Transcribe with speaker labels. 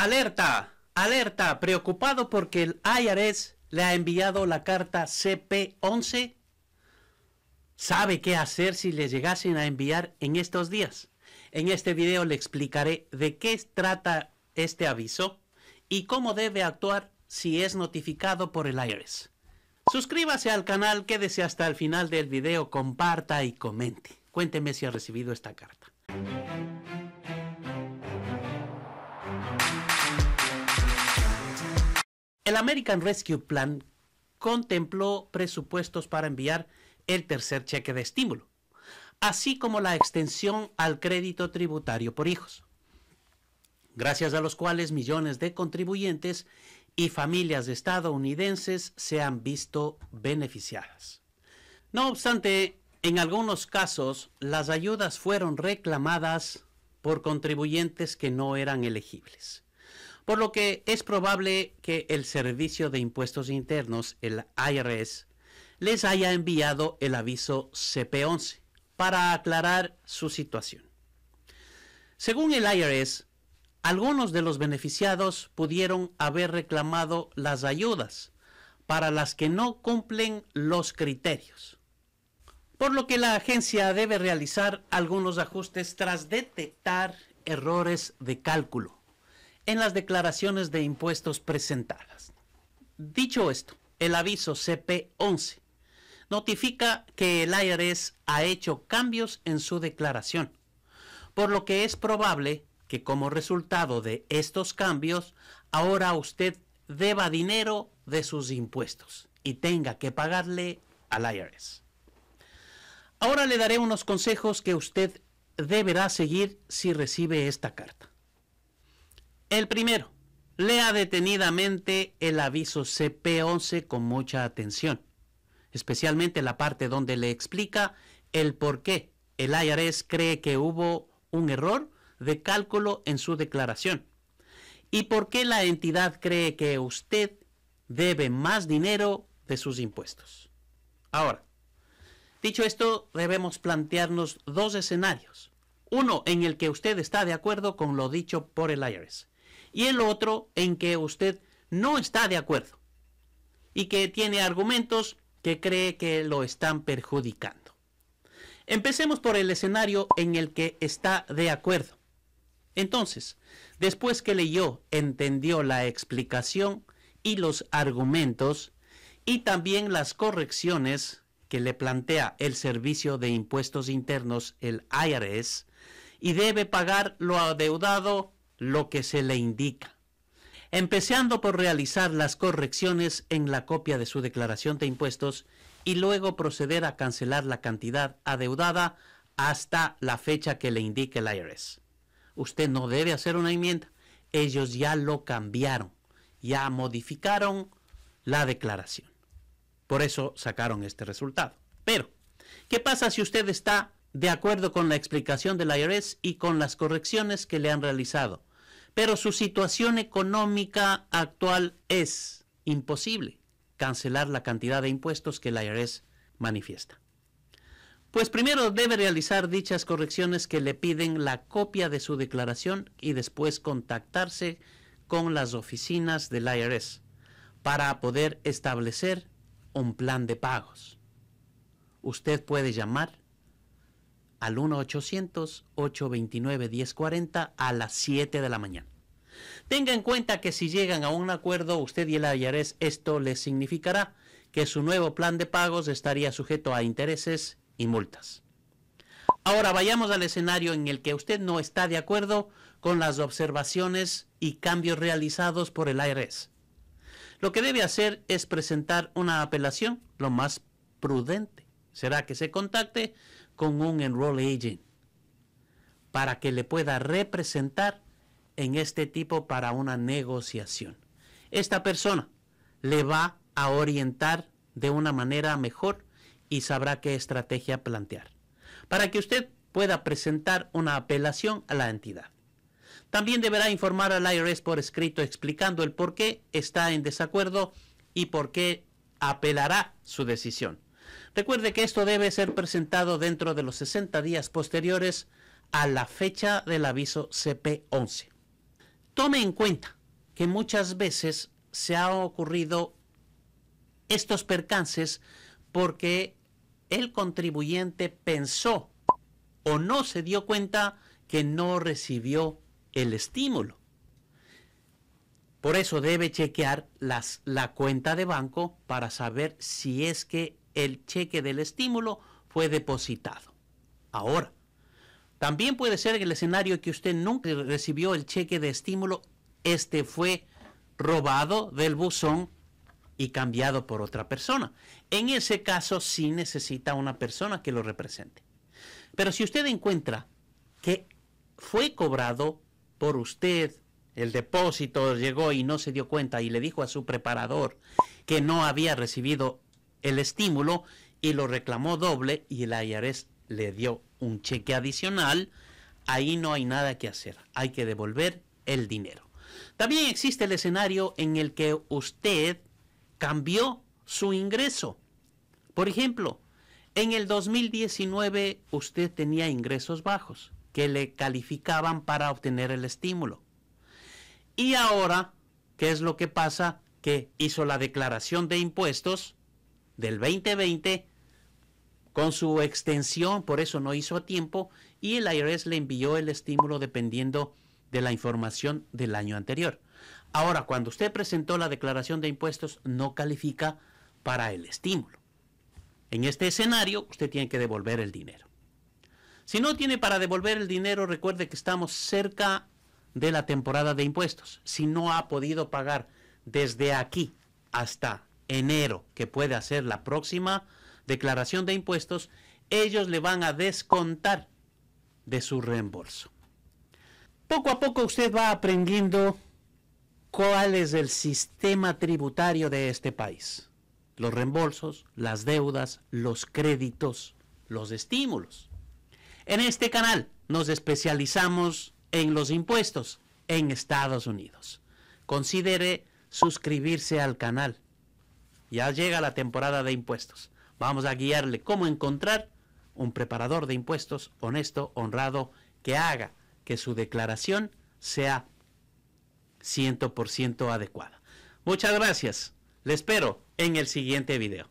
Speaker 1: Alerta, alerta, preocupado porque el IRS le ha enviado la carta CP11. ¿Sabe qué hacer si le llegasen a enviar en estos días? En este video le explicaré de qué trata este aviso y cómo debe actuar si es notificado por el IRS. Suscríbase al canal, quédese hasta el final del video, comparta y comente. Cuénteme si ha recibido esta carta. El American Rescue Plan contempló presupuestos para enviar el tercer cheque de estímulo, así como la extensión al crédito tributario por hijos, gracias a los cuales millones de contribuyentes y familias estadounidenses se han visto beneficiadas. No obstante, en algunos casos las ayudas fueron reclamadas por contribuyentes que no eran elegibles por lo que es probable que el Servicio de Impuestos Internos, el IRS, les haya enviado el aviso CP11 para aclarar su situación. Según el IRS, algunos de los beneficiados pudieron haber reclamado las ayudas para las que no cumplen los criterios, por lo que la agencia debe realizar algunos ajustes tras detectar errores de cálculo en las declaraciones de impuestos presentadas. Dicho esto, el aviso CP11 notifica que el IRS ha hecho cambios en su declaración, por lo que es probable que como resultado de estos cambios, ahora usted deba dinero de sus impuestos y tenga que pagarle al IRS. Ahora le daré unos consejos que usted deberá seguir si recibe esta carta. El primero, lea detenidamente el aviso CP11 con mucha atención, especialmente la parte donde le explica el por qué el IRS cree que hubo un error de cálculo en su declaración y por qué la entidad cree que usted debe más dinero de sus impuestos. Ahora, dicho esto, debemos plantearnos dos escenarios. Uno en el que usted está de acuerdo con lo dicho por el IRS y el otro en que usted no está de acuerdo y que tiene argumentos que cree que lo están perjudicando. Empecemos por el escenario en el que está de acuerdo. Entonces, después que leyó, entendió la explicación y los argumentos y también las correcciones que le plantea el Servicio de Impuestos Internos, el IRS, y debe pagar lo adeudado lo que se le indica, empezando por realizar las correcciones en la copia de su declaración de impuestos y luego proceder a cancelar la cantidad adeudada hasta la fecha que le indique el IRS. Usted no debe hacer una enmienda, ellos ya lo cambiaron, ya modificaron la declaración. Por eso sacaron este resultado. Pero, ¿qué pasa si usted está de acuerdo con la explicación del IRS y con las correcciones que le han realizado? pero su situación económica actual es imposible cancelar la cantidad de impuestos que el IRS manifiesta. Pues primero debe realizar dichas correcciones que le piden la copia de su declaración y después contactarse con las oficinas del IRS para poder establecer un plan de pagos. Usted puede llamar al 1-800-829-1040 a las 7 de la mañana. Tenga en cuenta que si llegan a un acuerdo usted y el IRS, esto les significará que su nuevo plan de pagos estaría sujeto a intereses y multas. Ahora vayamos al escenario en el que usted no está de acuerdo con las observaciones y cambios realizados por el ARS. Lo que debe hacer es presentar una apelación lo más prudente. Será que se contacte con un enroll agent para que le pueda representar en este tipo para una negociación. Esta persona le va a orientar de una manera mejor y sabrá qué estrategia plantear para que usted pueda presentar una apelación a la entidad. También deberá informar al IRS por escrito explicando el por qué está en desacuerdo y por qué apelará su decisión. Recuerde que esto debe ser presentado dentro de los 60 días posteriores a la fecha del aviso CP11. Tome en cuenta que muchas veces se han ocurrido estos percances porque el contribuyente pensó o no se dio cuenta que no recibió el estímulo. Por eso debe chequear las, la cuenta de banco para saber si es que el cheque del estímulo fue depositado. Ahora, también puede ser el escenario que usted nunca recibió el cheque de estímulo, este fue robado del buzón y cambiado por otra persona. En ese caso sí necesita una persona que lo represente. Pero si usted encuentra que fue cobrado por usted, el depósito llegó y no se dio cuenta y le dijo a su preparador que no había recibido el estímulo y lo reclamó doble y el IRS le dio un cheque adicional, ahí no hay nada que hacer, hay que devolver el dinero. También existe el escenario en el que usted cambió su ingreso. Por ejemplo, en el 2019 usted tenía ingresos bajos que le calificaban para obtener el estímulo. Y ahora, ¿qué es lo que pasa? Que hizo la declaración de impuestos del 2020 con su extensión, por eso no hizo a tiempo, y el IRS le envió el estímulo dependiendo de la información del año anterior. Ahora, cuando usted presentó la declaración de impuestos, no califica para el estímulo. En este escenario, usted tiene que devolver el dinero. Si no tiene para devolver el dinero, recuerde que estamos cerca de la temporada de impuestos. Si no ha podido pagar desde aquí hasta enero, que puede hacer la próxima declaración de impuestos, ellos le van a descontar de su reembolso. Poco a poco usted va aprendiendo cuál es el sistema tributario de este país. Los reembolsos, las deudas, los créditos, los estímulos. En este canal nos especializamos en los impuestos en Estados Unidos. Considere suscribirse al canal ya llega la temporada de impuestos. Vamos a guiarle cómo encontrar un preparador de impuestos honesto, honrado, que haga que su declaración sea 100% adecuada. Muchas gracias. Le espero en el siguiente video.